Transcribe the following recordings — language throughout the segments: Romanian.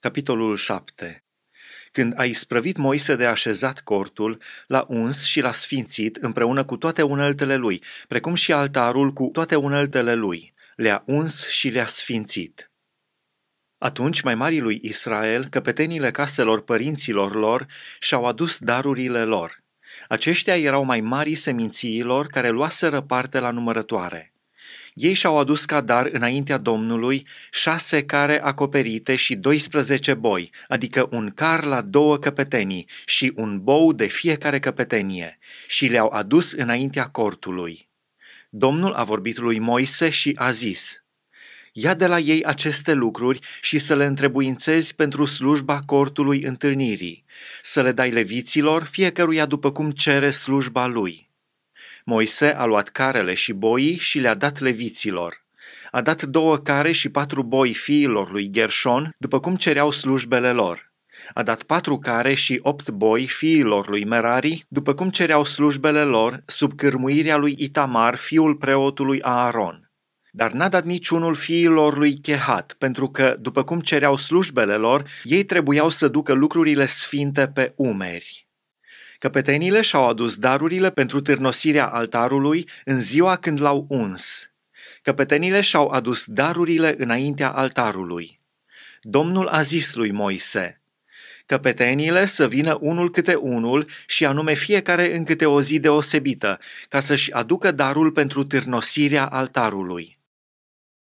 Capitolul 7 Când a isprăvit Moise de așezat cortul, l-a uns și l-a sfințit împreună cu toate uneltele lui, precum și altarul cu toate uneltele lui. Le-a uns și le-a sfințit. Atunci mai marii lui Israel, căpetenile caselor părinților lor, și-au adus darurile lor. Aceștia erau mai mari semințiilor care luaseră parte la numărătoare. Ei și-au adus ca dar înaintea Domnului șase care acoperite și 12 boi, adică un car la două căpetenii și un bou de fiecare căpetenie, și le-au adus înaintea cortului. Domnul a vorbit lui Moise și a zis, Ia de la ei aceste lucruri și să le întrebuințezi pentru slujba cortului întâlnirii, să le dai leviților, fiecăruia după cum cere slujba lui.” Moise a luat carele și boii și le-a dat leviților. A dat două care și patru boi fiilor lui Gershon, după cum cereau slujbele lor. A dat patru care și opt boi fiilor lui Merari, după cum cereau slujbele lor, sub cârmuirea lui Itamar, fiul preotului Aaron dar n-a dat niciunul fiilor lui Chehat, pentru că, după cum cereau slujbele lor, ei trebuiau să ducă lucrurile sfinte pe umeri. Căpetenile și-au adus darurile pentru târnosirea altarului în ziua când l-au uns. Căpetenile și-au adus darurile înaintea altarului. Domnul a zis lui Moise, căpetenile să vină unul câte unul și anume fiecare în câte o zi deosebită, ca să-și aducă darul pentru târnosirea altarului.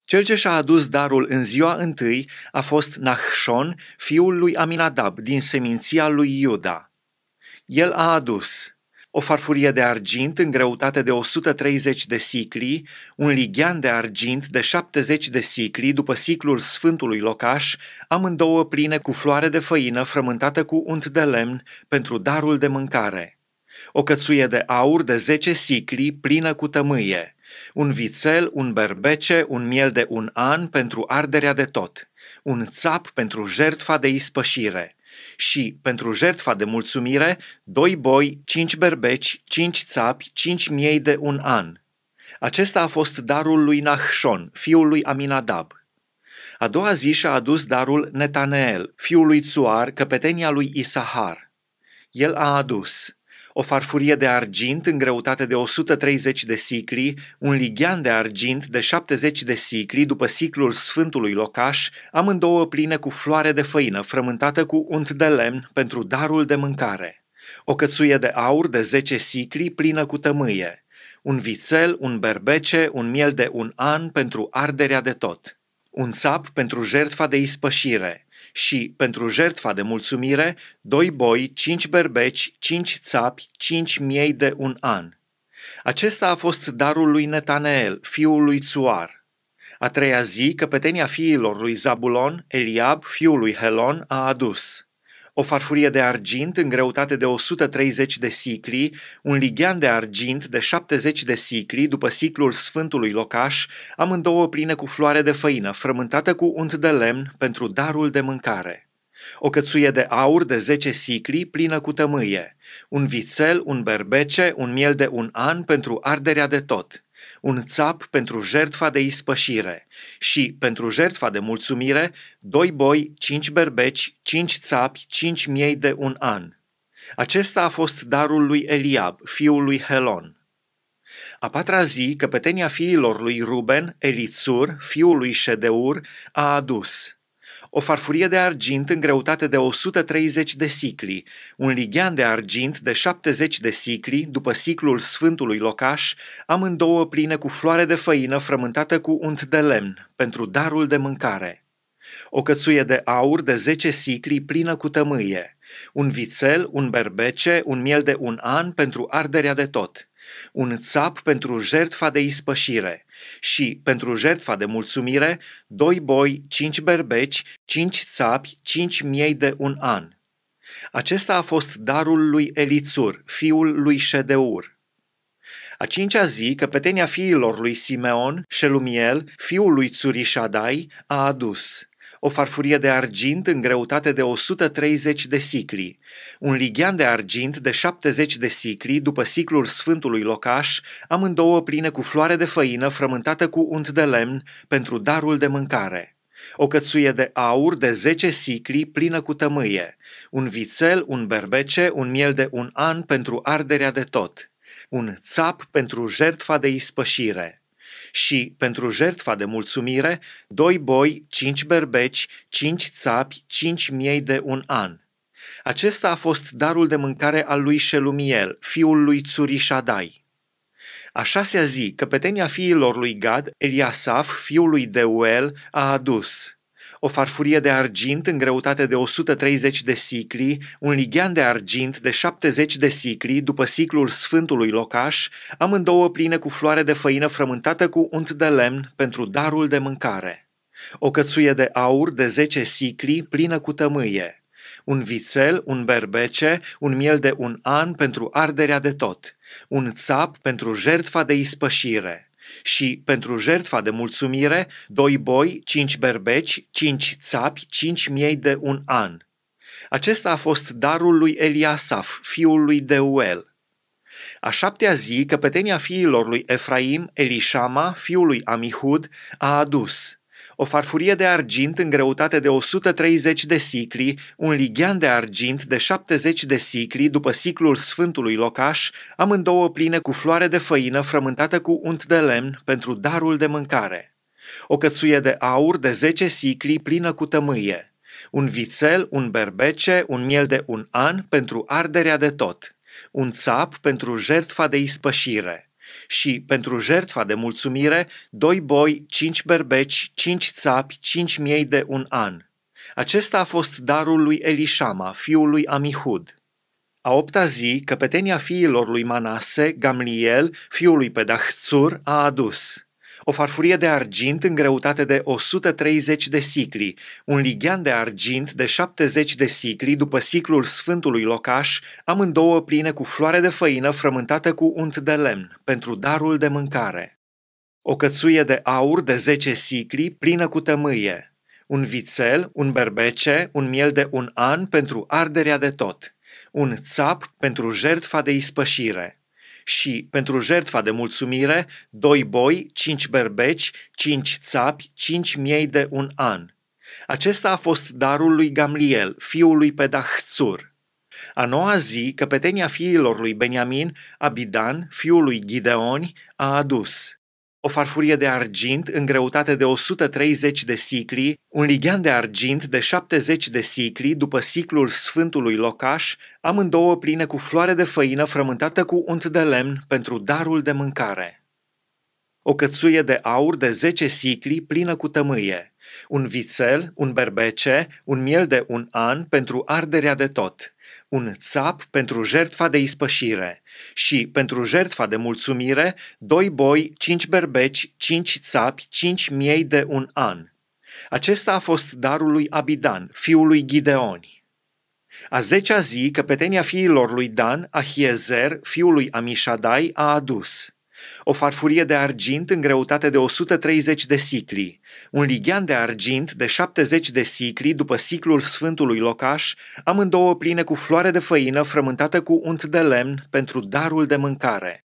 Cel ce și-a adus darul în ziua întâi a fost Nahshon, fiul lui Aminadab, din seminția lui Iuda. El a adus o farfurie de argint în greutate de 130 de sicli, un lighean de argint de 70 de sicli după siclul Sfântului Locaș, amândouă pline cu floare de făină frământată cu unt de lemn pentru darul de mâncare, o cățuie de aur de 10 sicli plină cu tămâie, un vițel, un berbece, un miel de un an pentru arderea de tot, un țap pentru jertfa de ispășire – și, pentru jertfa de mulțumire, doi boi, cinci berbeci, cinci țapi, cinci miei de un an. Acesta a fost darul lui Nahșon, fiul lui Aminadab. A doua zi și-a adus darul Netaneel, fiul lui Tsuar, căpetenia lui Isahar. El a adus o farfurie de argint în greutate de 130 de sicli, un lighean de argint de 70 de sicli după siclul Sfântului Locaș, amândouă pline cu floare de făină frământată cu unt de lemn pentru darul de mâncare, o cățuie de aur de 10 sicli plină cu tămâie, un vițel, un berbece, un miel de un an pentru arderea de tot, un țap pentru jertfa de ispășire, și, pentru jertfa de mulțumire, doi boi, cinci berbeci, cinci țapi, cinci miei de un an. Acesta a fost darul lui Netaneel, fiul lui Tsuar. A treia zi, căpetenia fiilor lui Zabulon, Eliab, fiul lui Helon, a adus – o farfurie de argint în greutate de 130 de sicli, un lighean de argint de 70 de sicli după siclul Sfântului Locaș, amândouă pline cu floare de făină, frământată cu unt de lemn pentru darul de mâncare. O cățuie de aur de 10 sicli plină cu tămâie, un vițel, un berbece, un miel de un an pentru arderea de tot – un țap pentru jertfa de ispășire și, pentru jertfa de mulțumire, doi boi, cinci berbeci, cinci țapi, cinci miei de un an. Acesta a fost darul lui Eliab, fiul lui Helon. A patra zi, căpetenia fiilor lui Ruben, Elițur, fiul lui Ședeur, a adus – o farfurie de argint în greutate de 130 de sicli, un lighean de argint de 70 de sicli după siclul Sfântului Locaș, amândouă pline cu floare de făină frământată cu unt de lemn, pentru darul de mâncare. O cățuie de aur de 10 sicli plină cu tămâie, un vițel, un berbece, un miel de un an pentru arderea de tot, un țap pentru jertfa de ispășire, și, pentru jertfa de mulțumire, doi boi, cinci berbeci, cinci țapi, cinci miei de un an. Acesta a fost darul lui Elițur, fiul lui Ședeur. A cincea zi, căpetenia fiilor lui Simeon, Șelumiel, fiul lui Țurișadai, a adus – o farfurie de argint în greutate de 130 de sicli, un lighean de argint de 70 de sicli după siclul Sfântului Locaș, amândouă pline cu floare de făină frământată cu unt de lemn pentru darul de mâncare o cățuie de aur de 10 sicli plină cu tămâie, un vițel, un berbece, un miel de un an pentru arderea de tot, un țap pentru jertfa de ispășire, și, pentru jertfa de mulțumire, doi boi, cinci berbeci, cinci țapi, cinci miei de un an. Acesta a fost darul de mâncare al lui Shelumiel, fiul lui Țurișadai. A șasea zi, căpetenia fiilor lui Gad, Eliasaf, fiul lui Deuel, a adus o farfurie de argint în greutate de 130 de sicli, un lighean de argint de 70 de sicli după siclul Sfântului Locaș, amândouă pline cu floare de făină frământată cu unt de lemn pentru darul de mâncare. O cățuie de aur de 10 sicli plină cu tămâie, un vițel, un berbece, un miel de un an pentru arderea de tot, un țap pentru jertfa de ispășire, și pentru jertfa de mulțumire, doi boi, cinci berbeci, cinci țapi, cinci miei de un an. Acesta a fost darul lui Eliasaf, fiul lui Deuel. A șaptea zi, căpetenia fiilor lui Efraim, Elishama, fiul lui Amihud, a adus – o farfurie de argint în greutate de 130 de sicli, un lighean de argint de 70 de sicli după siclul Sfântului Locaș, amândouă pline cu floare de făină frământată cu unt de lemn pentru darul de mâncare. O cățuie de aur de 10 sicli plină cu tămâie. Un vițel, un berbece, un miel de un an pentru arderea de tot. Un țap pentru jertfa de ispășire și, pentru jertfa de mulțumire, doi boi, cinci berbeci, cinci țapi, cinci miei de un an. Acesta a fost darul lui Elișama, fiul lui Amihud. A opta zi, căpetenia fiilor lui Manase, Gamliel, fiul lui Pedahțur, a adus o farfurie de argint în greutate de 130 de sicli, un lighean de argint de 70 de sicli după siclul Sfântului Locaș, amândouă pline cu floare de făină frământată cu unt de lemn, pentru darul de mâncare. O cățuie de aur de 10 sicli plină cu tămâie, un vițel, un berbece, un miel de un an pentru arderea de tot, un țap pentru jertfa de ispășire, și pentru jertfa de mulțumire, doi boi, cinci berbeci, cinci țapi, cinci miei de un an. Acesta a fost darul lui Gamliel, fiul lui Pedahțur. A noua zi, căpetenia fiilor lui Beniamin, Abidan, fiul lui Gideoni, a adus o farfurie de argint în greutate de 130 de sicli, un lighean de argint de 70 de sicli după siclul Sfântului Locaș, amândouă pline cu floare de făină frământată cu unt de lemn pentru darul de mâncare. O cățuie de aur de 10 sicli plină cu tămâie, un vițel, un berbece, un miel de un an pentru arderea de tot, un țap pentru jertfa de ispășire și pentru jertfa de mulțumire, doi boi, cinci berbeci, cinci țapi, cinci miei de un an. Acesta a fost darul lui Abidan, fiul lui Gideoni. A zecea zi, căpetenia fiilor lui Dan, Ahiezer, fiul lui Amishadai, a adus – o farfurie de argint în greutate de 130 de sicli, un lighean de argint de 70 de sicli după siclul Sfântului Locaș, amândouă pline cu floare de făină frământată cu unt de lemn pentru darul de mâncare,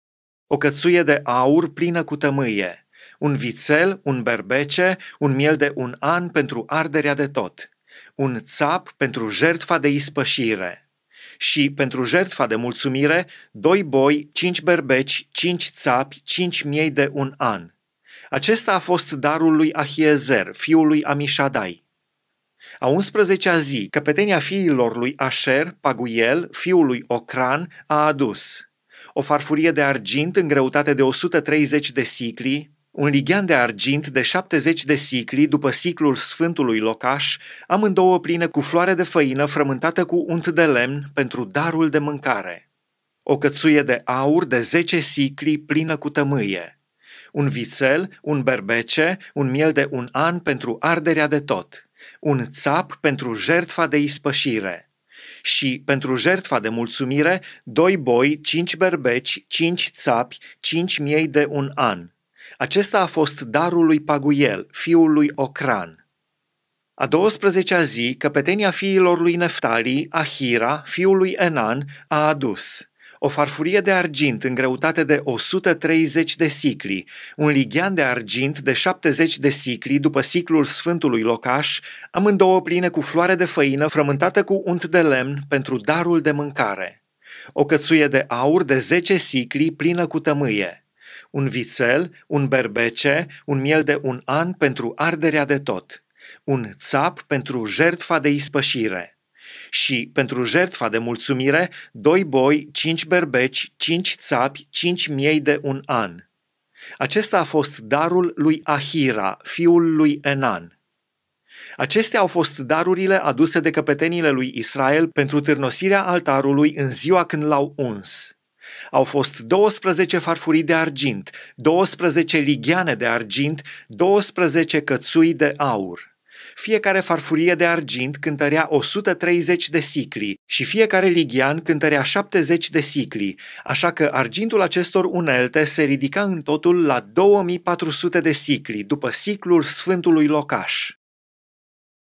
o cățuie de aur plină cu tămâie, un vițel, un berbece, un miel de un an pentru arderea de tot, un țap pentru jertfa de ispășire – și, pentru jertfa de mulțumire, doi boi, cinci berbeci, cinci țapi, cinci miei de un an. Acesta a fost darul lui Ahiezer, fiul lui Amishadai. A 11-a zi, căpetenia fiilor lui Asher, Paguiel, fiul lui Ocran, a adus o farfurie de argint în greutate de 130 de siclii, un lighean de argint de 70 de sicli după siclul Sfântului Locaș, amândouă pline cu floare de făină frământată cu unt de lemn pentru darul de mâncare. O cățuie de aur de 10 sicli plină cu tămâie. Un vițel, un berbece, un miel de un an pentru arderea de tot. Un țap pentru jertfa de ispășire. Și, pentru jertfa de mulțumire, doi boi, cinci berbeci, cinci țapi, cinci miei de un an – acesta a fost darul lui Paguiel, fiul lui Ocran. A 12-a zi, căpetenia fiilor lui Neftali, Ahira, fiul lui Enan, a adus o farfurie de argint în greutate de 130 de sicli, un lighean de argint de 70 de sicli după siclul Sfântului Locaș, amândouă pline cu floare de făină frământată cu unt de lemn pentru darul de mâncare, o cățuie de aur de 10 sicli plină cu tămâie, un vițel, un berbece, un miel de un an pentru arderea de tot, un țap pentru jertfa de ispășire și, pentru jertfa de mulțumire, doi boi, cinci berbeci, cinci țapi, cinci miei de un an. Acesta a fost darul lui Ahira, fiul lui Enan. Acestea au fost darurile aduse de căpetenile lui Israel pentru târnosirea altarului în ziua când l-au uns. Au fost 12 farfurii de argint, 12 ligheane de argint, 12 cățui de aur. Fiecare farfurie de argint cântărea 130 de sicli și fiecare ligian cântărea 70 de sicli, așa că argintul acestor unelte se ridica în totul la 2400 de sicli, după siclul Sfântului Locaș.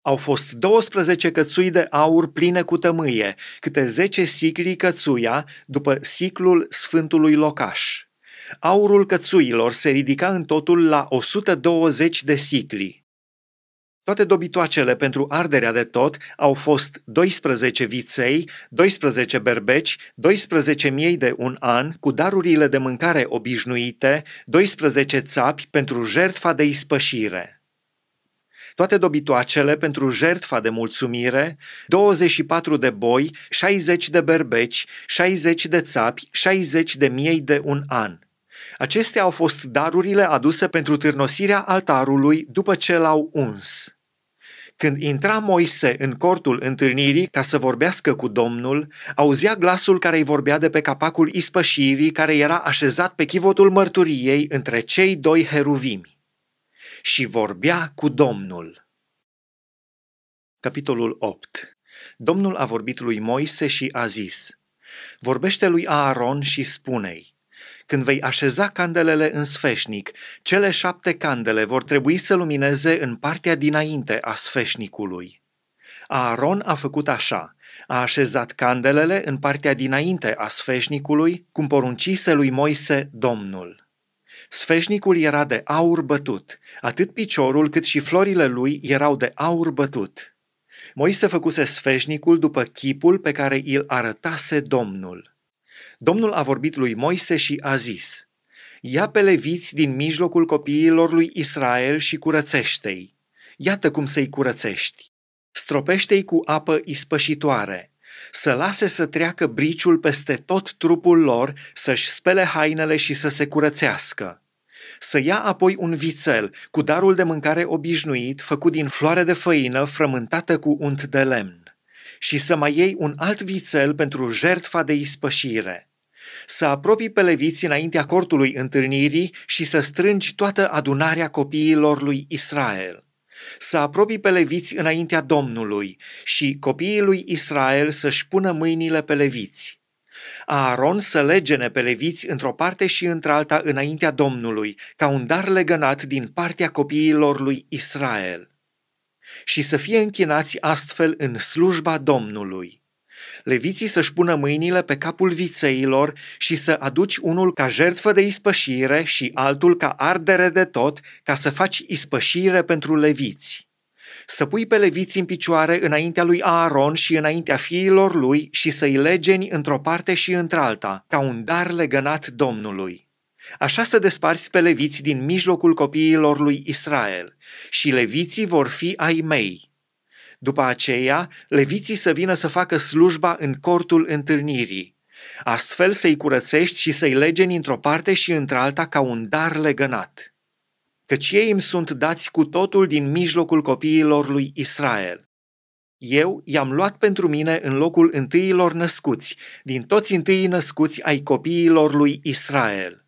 Au fost 12 cățui de aur pline cu tămâie, câte 10 siclii cățuia după siclul Sfântului Locaș. Aurul cățuilor se ridica în totul la 120 de siclii. Toate dobitoacele pentru arderea de tot au fost 12 viței, 12 berbeci, 12 miei de un an, cu darurile de mâncare obișnuite, 12 țapi pentru jertfa de ispășire toate dobitoacele pentru jertfa de mulțumire, 24 de boi, 60 de berbeci, 60 de țapi, 60 de miei de un an. Acestea au fost darurile aduse pentru târnosirea altarului după ce l-au uns. Când intra Moise în cortul întâlnirii ca să vorbească cu Domnul, auzea glasul care îi vorbea de pe capacul ispășirii care era așezat pe chivotul mărturiei între cei doi heruvimi și vorbea cu Domnul. Capitolul 8 Domnul a vorbit lui Moise și a zis, Vorbește lui Aaron și spune-i, când vei așeza candelele în sfeșnic, cele șapte candele vor trebui să lumineze în partea dinainte a sfeșnicului. Aaron a făcut așa, a așezat candelele în partea dinainte a sfeșnicului, cum poruncise lui Moise Domnul. Sfeșnicul era de aur bătut, atât piciorul cât și florile lui erau de aur bătut. Moise făcuse sfeșnicul după chipul pe care îl arătase Domnul. Domnul a vorbit lui Moise și a zis, Ia pe leviți din mijlocul copiilor lui Israel și curățește-i. Iată cum să-i curățești. Stropește-i cu apă ispășitoare, să lase să treacă briciul peste tot trupul lor, să-și spele hainele și să se curățească să ia apoi un vițel cu darul de mâncare obișnuit, făcut din floare de făină frământată cu unt de lemn, și să mai iei un alt vițel pentru jertfa de ispășire – să apropii pe leviți înaintea cortului întâlnirii și să strângi toată adunarea copiilor lui Israel. Să apropii pe leviți înaintea Domnului și copiii lui Israel să-și pună mâinile pe leviți. Aaron să legene pe leviți într-o parte și într-alta înaintea Domnului, ca un dar legănat din partea copiilor lui Israel, și să fie închinați astfel în slujba Domnului. Leviții să-și pună mâinile pe capul vițeilor și să aduci unul ca jertfă de ispășire și altul ca ardere de tot, ca să faci ispășire pentru leviți să pui pe leviți în picioare înaintea lui Aaron și înaintea fiilor lui și să-i legeni într-o parte și într-alta, ca un dar legănat Domnului. Așa să desparți pe leviți din mijlocul copiilor lui Israel și leviții vor fi ai mei. După aceea, leviții să vină să facă slujba în cortul întâlnirii. Astfel să-i curățești și să-i legeni într-o parte și într-alta ca un dar legănat căci ei îmi sunt dați cu totul din mijlocul copiilor lui Israel. Eu i-am luat pentru mine în locul întâilor născuți, din toți întâi născuți ai copiilor lui Israel.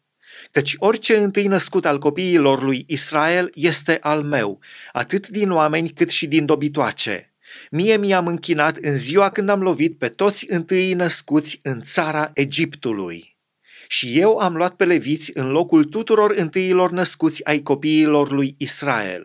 Căci orice întâi născut al copiilor lui Israel este al meu, atât din oameni cât și din dobitoace. Mie mi-am închinat în ziua când am lovit pe toți întâi născuți în țara Egiptului. Și eu am luat pe leviți în locul tuturor întâilor născuți ai copiilor lui Israel.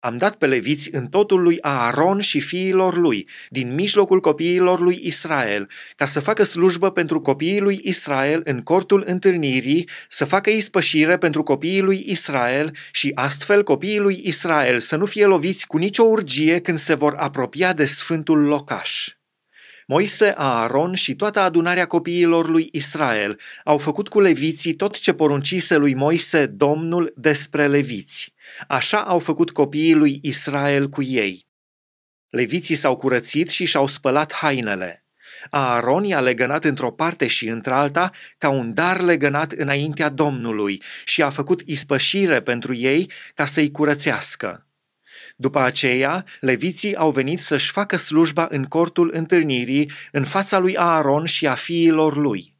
Am dat pe leviți în totul lui Aaron și fiilor lui, din mijlocul copiilor lui Israel, ca să facă slujbă pentru copiii lui Israel în cortul întâlnirii, să facă ispășire pentru copiii lui Israel și astfel copiii lui Israel să nu fie loviți cu nicio urgie când se vor apropia de sfântul locaș. Moise, Aaron și toată adunarea copiilor lui Israel au făcut cu leviții tot ce poruncise lui Moise Domnul despre leviți. Așa au făcut copiii lui Israel cu ei. Leviții s-au curățit și și-au spălat hainele. Aaron i-a legănat într-o parte și într-alta ca un dar legănat înaintea Domnului și a făcut ispășire pentru ei ca să-i curățească. După aceea, leviții au venit să-și facă slujba în cortul întâlnirii, în fața lui Aaron și a fiilor lui.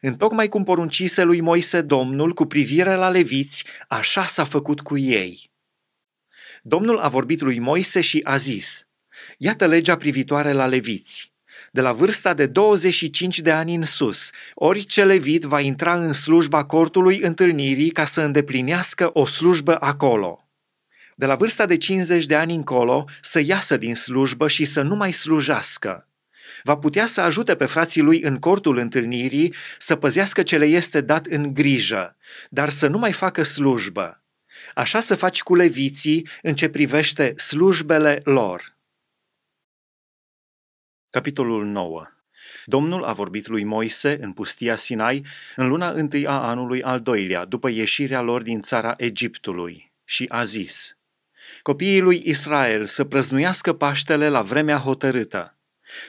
În tocmai cum poruncise lui Moise Domnul cu privire la leviți, așa s-a făcut cu ei. Domnul a vorbit lui Moise și a zis, Iată legea privitoare la leviți. De la vârsta de 25 de ani în sus, orice levit va intra în slujba cortului întâlnirii ca să îndeplinească o slujbă acolo de la vârsta de 50 de ani încolo, să iasă din slujbă și să nu mai slujească. Va putea să ajute pe frații lui în cortul întâlnirii să păzească ce le este dat în grijă, dar să nu mai facă slujbă. Așa să faci cu leviții în ce privește slujbele lor. Capitolul 9 Domnul a vorbit lui Moise în pustia Sinai în luna întâi a anului al doilea, după ieșirea lor din țara Egiptului, și a zis, copiii lui Israel să prăznuiască Paștele la vremea hotărâtă.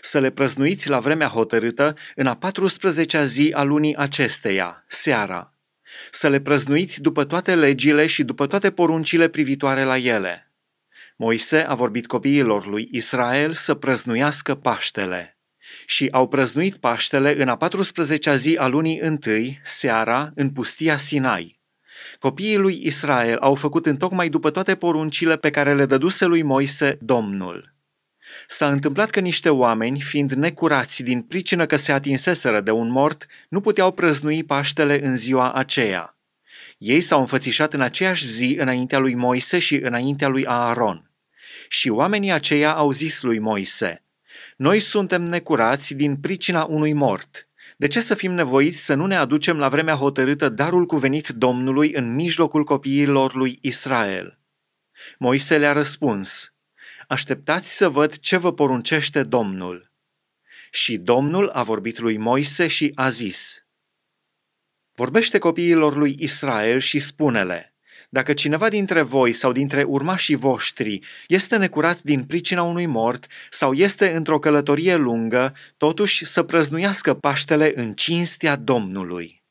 Să le prăznuiți la vremea hotărâtă în a 14-a zi a lunii acesteia, seara. Să le prăznuiți după toate legile și după toate poruncile privitoare la ele. Moise a vorbit copiilor lui Israel să prăznuiască Paștele și au prăznuit Paștele în a 14-a zi a lunii întâi, seara, în pustia Sinai. Copiii lui Israel au făcut întocmai după toate poruncile pe care le dăduse lui Moise Domnul. S-a întâmplat că niște oameni, fiind necurați din pricină că se atinseseră de un mort, nu puteau prăznui Paștele în ziua aceea. Ei s-au înfățișat în aceeași zi înaintea lui Moise și înaintea lui Aaron. Și oamenii aceia au zis lui Moise, Noi suntem necurați din pricina unui mort – de ce să fim nevoiți să nu ne aducem la vremea hotărâtă darul cuvenit Domnului în mijlocul copiilor lui Israel? Moise le-a răspuns, așteptați să văd ce vă poruncește Domnul. Și Domnul a vorbit lui Moise și a zis, Vorbește copiilor lui Israel și spune-le, dacă cineva dintre voi sau dintre urmașii voștri este necurat din pricina unui mort sau este într-o călătorie lungă, totuși să prăznuiască Paștele în cinstea Domnului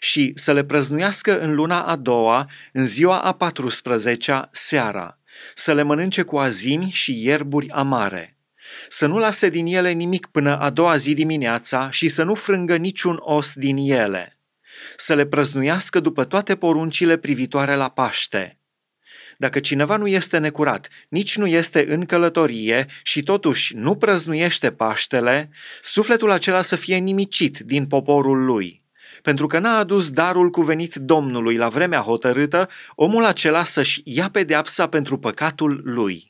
și să le prăznuiască în luna a doua, în ziua a 14-a, seara, să le mănânce cu azimi și ierburi amare. Să nu lase din ele nimic până a doua zi dimineața și să nu frângă niciun os din ele să le prăznuiască după toate poruncile privitoare la Paște. Dacă cineva nu este necurat, nici nu este în călătorie și totuși nu prăznuiește Paștele, sufletul acela să fie nimicit din poporul lui. Pentru că n-a adus darul cuvenit Domnului la vremea hotărâtă, omul acela să-și ia pedeapsa pentru păcatul lui.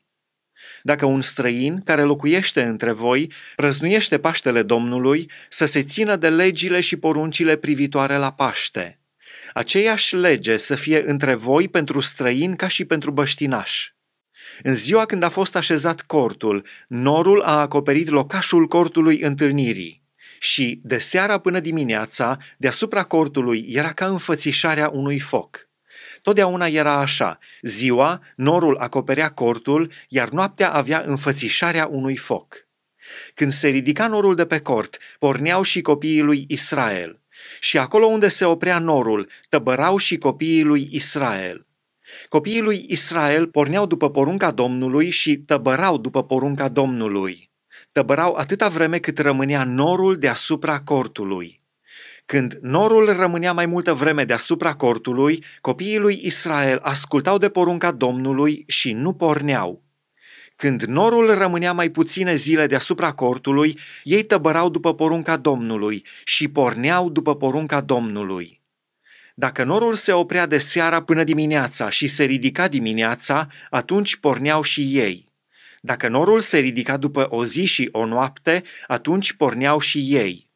Dacă un străin care locuiește între voi răznuiește Paștele Domnului, să se țină de legile și poruncile privitoare la Paște. Aceeași lege să fie între voi pentru străin ca și pentru băștinaș. În ziua când a fost așezat cortul, norul a acoperit locașul cortului întâlnirii și, de seara până dimineața, deasupra cortului era ca înfățișarea unui foc. Totdeauna era așa. Ziua, norul acoperea cortul, iar noaptea avea înfățișarea unui foc. Când se ridica norul de pe cort, porneau și copiii lui Israel. Și acolo unde se oprea norul, tăbărau și copiii lui Israel. Copiii lui Israel porneau după porunca Domnului și tăbărau după porunca Domnului. Tăbărau atâta vreme cât rămânea norul deasupra cortului. Când norul rămânea mai multă vreme deasupra cortului, copiii lui Israel ascultau de porunca Domnului și nu porneau. Când norul rămânea mai puține zile deasupra cortului, ei tăbărau după porunca Domnului și porneau după porunca Domnului. Dacă norul se oprea de seara până dimineața și se ridica dimineața, atunci porneau și ei. Dacă norul se ridica după o zi și o noapte, atunci porneau și ei.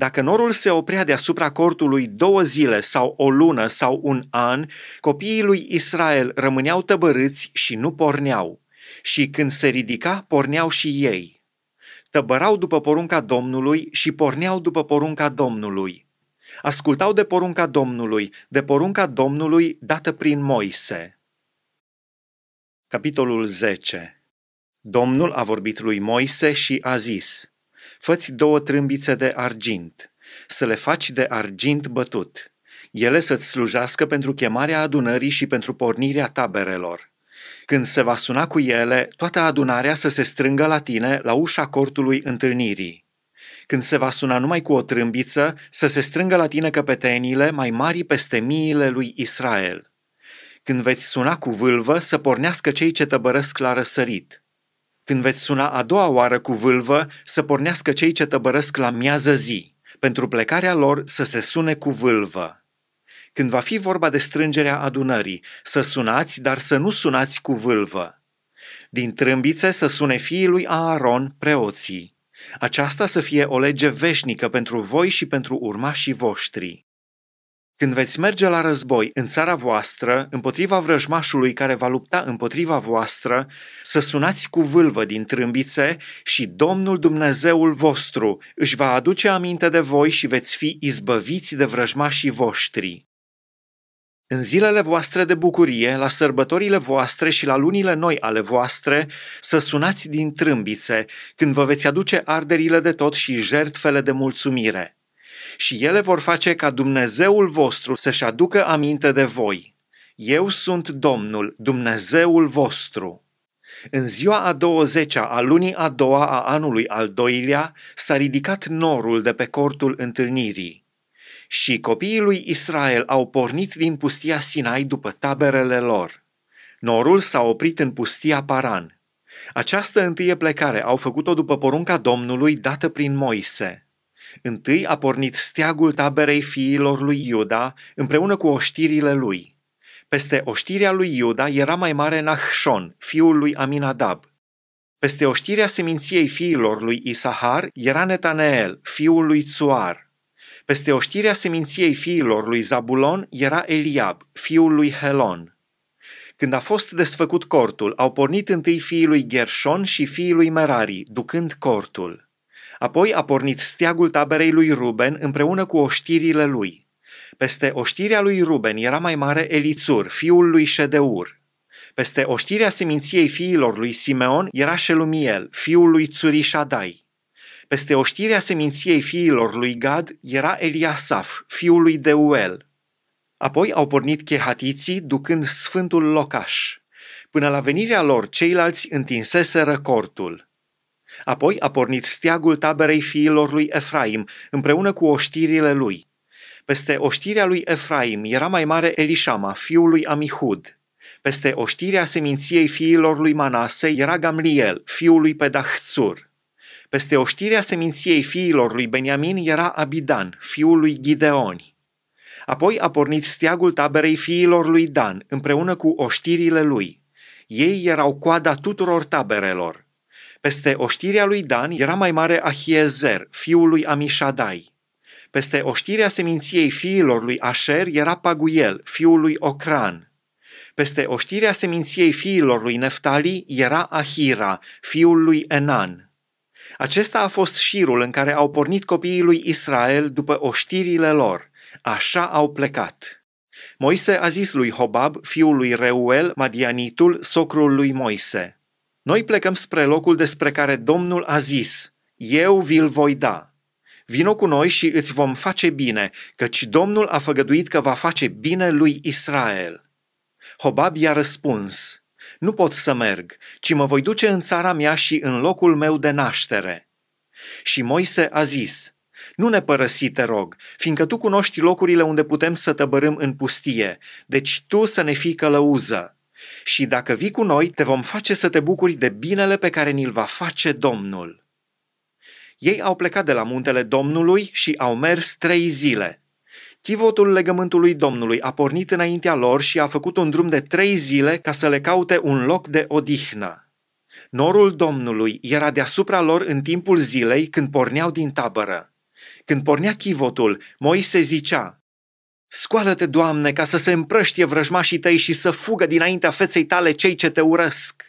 Dacă norul se oprea deasupra cortului două zile sau o lună sau un an, copiii lui Israel rămâneau tăbărâți și nu porneau. Și când se ridica, porneau și ei. Tăbărau după porunca Domnului și porneau după porunca Domnului. Ascultau de porunca Domnului, de porunca Domnului dată prin Moise. Capitolul 10 Domnul a vorbit lui Moise și a zis – Făți două trâmbițe de argint, să le faci de argint bătut. Ele să-ți slujească pentru chemarea adunării și pentru pornirea taberelor. Când se va suna cu ele, toată adunarea să se strângă la tine la ușa cortului întâlnirii când se va suna numai cu o trâmbiță, să se strângă la tine căpetenile mai mari peste miile lui Israel. Când veți suna cu vâlvă, să pornească cei ce tăbărăsc la răsărit. Când veți suna a doua oară cu vâlvă, să pornească cei ce tăbărăsc la miază zi, pentru plecarea lor să se sune cu vâlvă. Când va fi vorba de strângerea adunării, să sunați, dar să nu sunați cu vâlvă. Din trâmbițe să sune fiii lui Aaron preoții. Aceasta să fie o lege veșnică pentru voi și pentru urmașii voștri. Când veți merge la război în țara voastră, împotriva vrăjmașului care va lupta împotriva voastră, să sunați cu vâlvă din trâmbițe și Domnul Dumnezeul vostru își va aduce aminte de voi și veți fi izbăviți de vrăjmașii voștri. În zilele voastre de bucurie, la sărbătorile voastre și la lunile noi ale voastre, să sunați din trâmbițe, când vă veți aduce arderile de tot și jertfele de mulțumire și ele vor face ca Dumnezeul vostru să-și aducă aminte de voi. Eu sunt Domnul, Dumnezeul vostru. În ziua a douăzecea a lunii a doua a anului al doilea s-a ridicat norul de pe cortul întâlnirii. Și copiii lui Israel au pornit din pustia Sinai după taberele lor. Norul s-a oprit în pustia Paran. Această întâie plecare au făcut-o după porunca Domnului dată prin Moise. Întâi a pornit steagul taberei fiilor lui Iuda împreună cu oștirile lui. Peste oștirea lui Iuda era mai mare Nahshon, fiul lui Aminadab. Peste oștirea seminției fiilor lui Isahar era Netaneel, fiul lui Tsuar. Peste oștirea seminției fiilor lui Zabulon era Eliab, fiul lui Helon. Când a fost desfăcut cortul, au pornit întâi fiii lui Gershon și fiii lui Merari, ducând cortul. Apoi a pornit steagul taberei lui Ruben împreună cu oștirile lui. Peste oștirea lui Ruben era mai mare Elițur, fiul lui Ședeur. Peste oștirea seminției fiilor lui Simeon era Șelumiel, fiul lui Țurișadai. Peste oștirea seminției fiilor lui Gad era Eliasaf, fiul lui Deuel. Apoi au pornit chehatiții ducând sfântul locaș. Până la venirea lor, ceilalți întinseseră cortul. Apoi a pornit steagul taberei fiilor lui Efraim, împreună cu oștirile lui. Peste oștirea lui Efraim era mai mare Elișama, fiul lui Amihud. Peste oștirea seminției fiilor lui Manase era Gamliel, fiul lui Pedahțur. Peste oștirea seminției fiilor lui Beniamin era Abidan, fiul lui Gideoni. Apoi a pornit steagul taberei fiilor lui Dan, împreună cu oștirile lui. Ei erau coada tuturor taberelor. Peste oștirea lui Dan era mai mare Ahiezer, fiul lui Amishadai. Peste oștirea seminției fiilor lui Asher era Paguel, fiul lui Ocran. Peste oștirea seminției fiilor lui Neftali era Ahira, fiul lui Enan. Acesta a fost șirul în care au pornit copiii lui Israel după oștirile lor. Așa au plecat. Moise a zis lui Hobab, fiul lui Reuel, Madianitul, socrul lui Moise – noi plecăm spre locul despre care Domnul a zis, eu vi-l voi da. Vino cu noi și îți vom face bine, căci Domnul a făgăduit că va face bine lui Israel. Hobab i-a răspuns, nu pot să merg, ci mă voi duce în țara mea și în locul meu de naștere. Și Moise a zis, nu ne părăsi, te rog, fiindcă tu cunoști locurile unde putem să tăbărâm în pustie, deci tu să ne fii călăuză. Și dacă vii cu noi, te vom face să te bucuri de binele pe care ni-l va face Domnul. Ei au plecat de la muntele Domnului și au mers trei zile. Chivotul legământului Domnului a pornit înaintea lor și a făcut un drum de trei zile ca să le caute un loc de odihnă. Norul Domnului era deasupra lor în timpul zilei când porneau din tabără. Când pornea chivotul, Moise zicea, Scoală-te, Doamne, ca să se împrăștie vrăjmașii tăi și să fugă dinaintea feței tale cei ce te urăsc.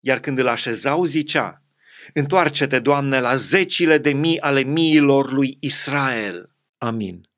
Iar când îl așezau, zicea, Întoarce-te, Doamne, la zecile de mii ale miilor lui Israel. Amin.